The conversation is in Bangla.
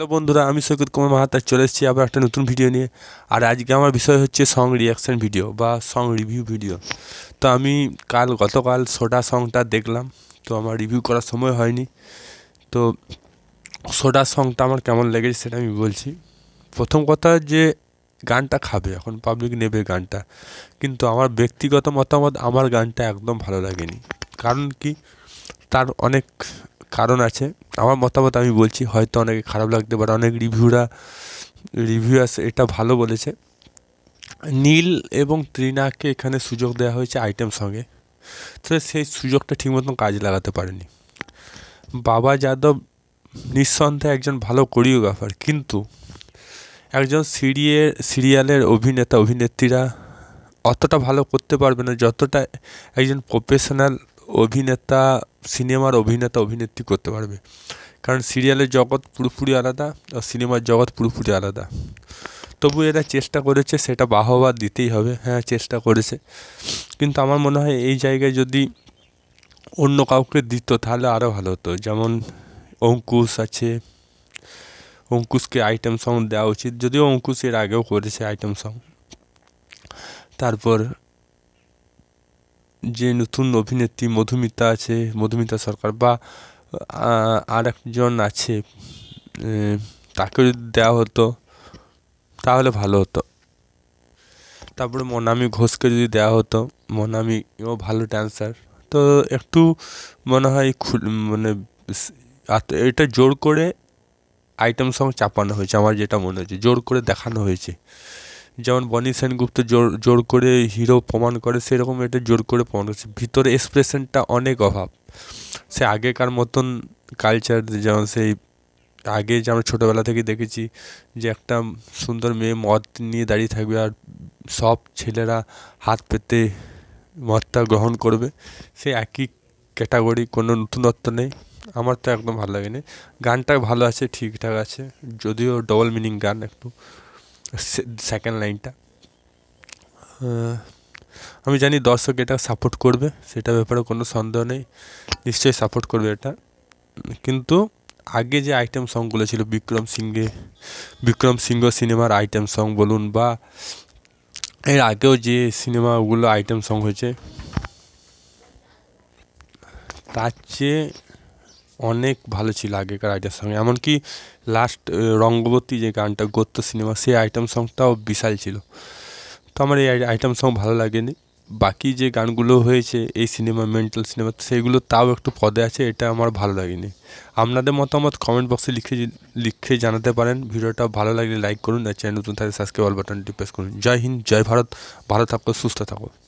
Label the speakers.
Speaker 1: হ্যালো বন্ধুরা আমি সৈকত কুমার মাহাতার চলে এসেছি আবার একটা নতুন ভিডিও নিয়ে আর আজকে আমার বিষয় হচ্ছে সং রিয়াকশান ভিডিও বা সং রিভিউ ভিডিও তো আমি কাল গতকাল সোডা সংটা দেখলাম তো আমার রিভিউ করার সময় হয়নি তো সোডা সংটা আমার কেমন লেগেছে সেটা আমি বলছি প্রথম কথা যে গানটা খাবে এখন পাবলিক নেবে গানটা কিন্তু আমার ব্যক্তিগত মতামত আমার গানটা একদম ভালো লাগেনি কারণ কি তার অনেক কারণ আছে আমার মতামত আমি বলছি হয়তো অনেকে খারাপ লাগতে পারে অনেক রিভিউরা রিভিউয়ার্স এটা ভালো বলেছে নীল এবং ত্রিনাকে এখানে সুযোগ দেওয়া হয়েছে আইটেম সঙ্গে তো সেই সুযোগটা ঠিক মতন কাজে লাগাতে পারেনি বাবা যাদব নিঃসন্দেহে একজন ভালো কোরিওগ্রাফার কিন্তু একজন সিরিয়ে সিরিয়ালের অভিনেতা অভিনেত্রীরা অতটা ভালো করতে পারবে না যতটা একজন প্রফেশনাল অভিনেতা সিনেমার অভিনেতা অভিনেত্রী করতে পারবে কারণ সিরিয়ালের জগৎ পুরোপুরি আলাদা আর সিনেমার জগৎ পুরোপুরি আলাদা তবু এরা চেষ্টা করেছে সেটা বাহবা দিতেই হবে হ্যাঁ চেষ্টা করেছে কিন্তু আমার মনে হয় এই জায়গায় যদি অন্য কাউকে দিত তাহলে আরও ভালো হতো যেমন অঙ্কুশ আছে অঙ্কুশকে আইটেম সং দেওয়া উচিত যদিও অঙ্কুশ এর আগেও করেছে আইটেম সং তারপর যে নতুন অভিনেত্রী মধুমিতা আছে মধুমিতা সরকার বা আর একজন আছে তাকে যদি দেওয়া হতো তাহলে ভালো হতো তারপরে মনামি ঘোষকে যদি দেওয়া হতো মনামি ও ভালো ড্যান্সার তো একটু মনে হয় মানে এটা জোর করে আইটেম সং চাপানো হয়েছে আমার যেটা মনে হয়েছে জোর করে দেখানো হয়েছে যেমন বনি সেনগুপ্ত জোর জোর করে হিরো প্রমাণ করে সেরকম এটা জোর করে প্রমাণ করছে ভিতরে এক্সপ্রেশনটা অনেক অভাব সে আগেকার মতন কালচার যেমন সেই আগে যে আমরা ছোটোবেলা থেকে দেখেছি যে একটা সুন্দর মেয়ে মদ নিয়ে দাঁড়িয়ে থাকবে আর সব ছেলেরা হাত পেতে মদটা গ্রহণ করবে সে একই ক্যাটাগরি কোনো নতুনত্ব নেই আমার তো একদম ভালো লাগেনি গানটা ভালো আছে ঠিকঠাক আছে যদিও ডবল মিনিং গান একটু সেকেন্ড লাইনটা আমি জানি দর্শক এটা সাপোর্ট করবে সেটা ব্যাপারে কোনো সন্দেহ নেই নিশ্চয়ই সাপোর্ট করবে এটা কিন্তু আগে যে আইটেম সংগুলো ছিল বিক্রম সিংহে বিক্রম সিংহ সিনেমার আইটেম সং বলুন বা এর আগেও যে সিনেমাগুলো আইটেম সং হয়েছে তার চেয়ে অনেক ভালো ছিল আগেকার আইটেম সং এমনকি লাস্ট রঙ্গবতী যে গানটা গত্য সিনেমা সেই আইটেম সংটাও বিশাল ছিল তো আমার এই আইটেম সং ভালো লাগেনি বাকি যে গানগুলো হয়েছে এই সিনেমা মেন্টাল সিনেমা সেগুলো তাও একটু পদে আছে এটা আমার ভালো লাগেনি আপনাদের মতামত কমেন্ট বক্সে লিখে লিখে জানাতে পারেন ভিডিওটা ভালো লাগলে লাইক করুন আর চ্যানেল নতুন থাকলে সাবস্ক্রাইব বাটনটি প্রেস করুন জয় হিন্দ জয় ভারত ভালো থাকো সুস্থ থাকো